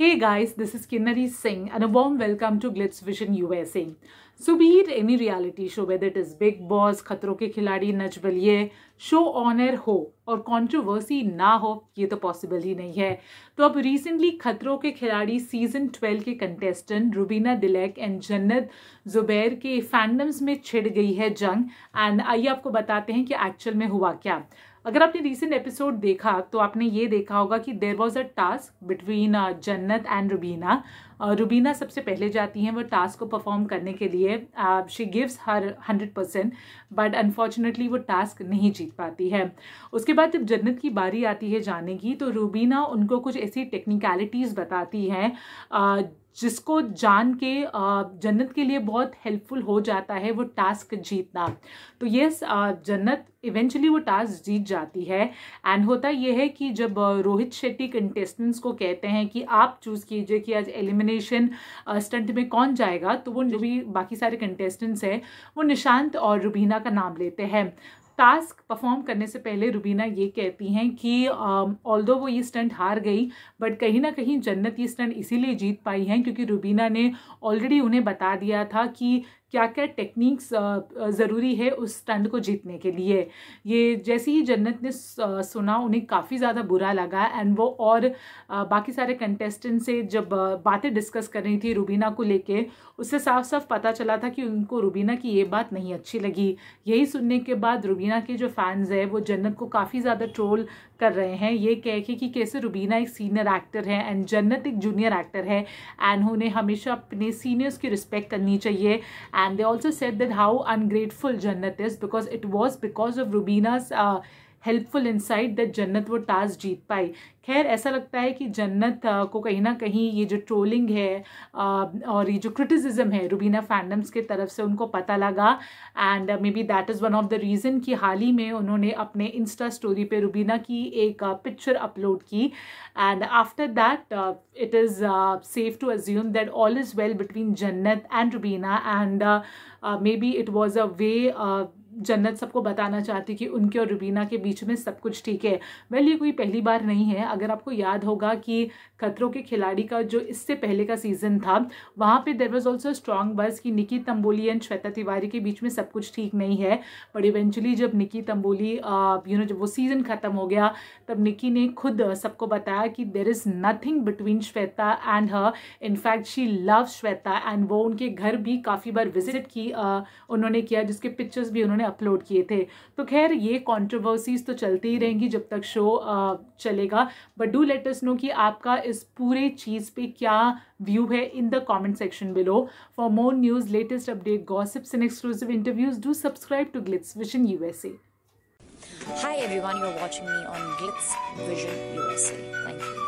Hey guys, this is Kinnari Singh and a warm welcome to Glitz Vision USA. So be it any reality show whether it is Bigg Boss Khatron Ke खिलाड़ी नच बलिए show honour हो और controversy ना हो ये तो possible ही नहीं है तो अब recently Khatron Ke Khiladi season twelve के कंटेस्टेंट रुबीना दिलैक एंड जन्नत जुबैर के फैंडम्स में छिड़ गई है जंग एंड आइए आपको बताते हैं कि एक्चुअल में हुआ क्या अगर आपने रिसेंट एपिसोड देखा तो आपने ये देखा होगा कि there was a task between Jannat and Rubina Rubina सबसे पहले जाती हैं वो टास्क को परफॉर्म करने के लिए she gives her hundred percent but unfortunately वो टास्क नहीं जीत पाती है उसके बाद जब जन्नत की बारी आती है जाने की तो रूबीना उनको कुछ ऐसी टेक्निकलिटीज़ बताती हैं uh, जिसको जान के जन्नत के लिए बहुत हेल्पफुल हो जाता है वो टास्क जीतना तो ये जन्नत इवेंचुअली वो टास्क जीत जाती है एंड होता ये है कि जब रोहित शेट्टी कंटेस्टेंट्स को कहते हैं कि आप चूज़ कीजिए कि आज एलिमिनेशन स्टंट में कौन जाएगा तो वो जो भी बाकी सारे कंटेस्टेंट्स हैं वो निशांत और रुबीना का नाम लेते हैं टास्क परफॉर्म करने से पहले रुबीना ये कहती हैं कि ऑल um, दो वो ये स्टंट हार गई बट कहीं ना कहीं जन्नत ये स्टंट इसीलिए जीत पाई हैं क्योंकि रुबीना ने ऑलरेडी उन्हें बता दिया था कि क्या क्या टेक्निक्स ज़रूरी है उस स्टंट को जीतने के लिए ये जैसे ही जन्नत ने सुना उन्हें काफ़ी ज़्यादा बुरा लगा एंड वो और बाकी सारे कंटेस्टेंट से जब बातें डिस्कस कर रही थी रूबीना को लेके उससे साफ साफ पता चला था कि उनको रूबीना की ये बात नहीं अच्छी लगी यही सुनने के बाद रूबीना के जो फैंस है वो जन्नत को काफ़ी ज़्यादा ट्रोल कर रहे हैं ये कह के कि कैसे रूबीना एक सीनियर एक्टर है एंड जन्नत एक जूनियर एक्टर है एंड उन्हें हमेशा अपने सीनियर्स की रिस्पेक्ट करनी चाहिए and they also said that how ungrateful Jannat is because it was because of Rubina's uh, helpful insight that Jannat वो टास्क जीत पाई खैर ऐसा लगता है कि जन्नत को कहीं ना कहीं ये जो ट्रोलिंग है और ये जो क्रिटिसिज्म है रुबीना फैंडम्स के तरफ से उनको पता लगा and may that is one of the reason कि हाल ही में उन्होंने अपने इंस्टा स्टोरी पे रुबीना की एक पिक्चर अपलोड की and after that it is safe to assume that all is well between Jannat and Rubina and may it was a way Jannat सबको बताना चाहती कि उनके और रुबीना के बीच में सब कुछ ठीक है वेल ये कोई पहली बार नहीं है अगर आपको याद होगा कि खतरों के खिलाड़ी का जो इससे पहले का सीज़न था वहाँ पे there was also strong buzz कि निकी तंबोली एंड श्वेता तिवारी के बीच में सब कुछ ठीक नहीं है बट इवेंचुअली जब निकी तंबोली यू नो जब वो सीज़न ख़त्म हो गया तब निकी ने खुद सबको बताया कि there is nothing between Shweta and her in fact she love Shweta and वो उनके घर भी काफ़ी बार विजिट की uh, उन्होंने किया जिसके पिक्चर्स भी उन्होंने अपलोड किए थे तो खैर ये कॉन्ट्रोवर्सीज तो चलती ही रहेंगी जब तक शो आ, चलेगा but do let us know कि आपका इस पूरे चीज़ पे क्या व्यू है in the comment section below for more news latest update gossips and exclusive interviews do subscribe to Glitz Vision USA Hi everyone, you're watching me on Glitz Vision USA. Thank you.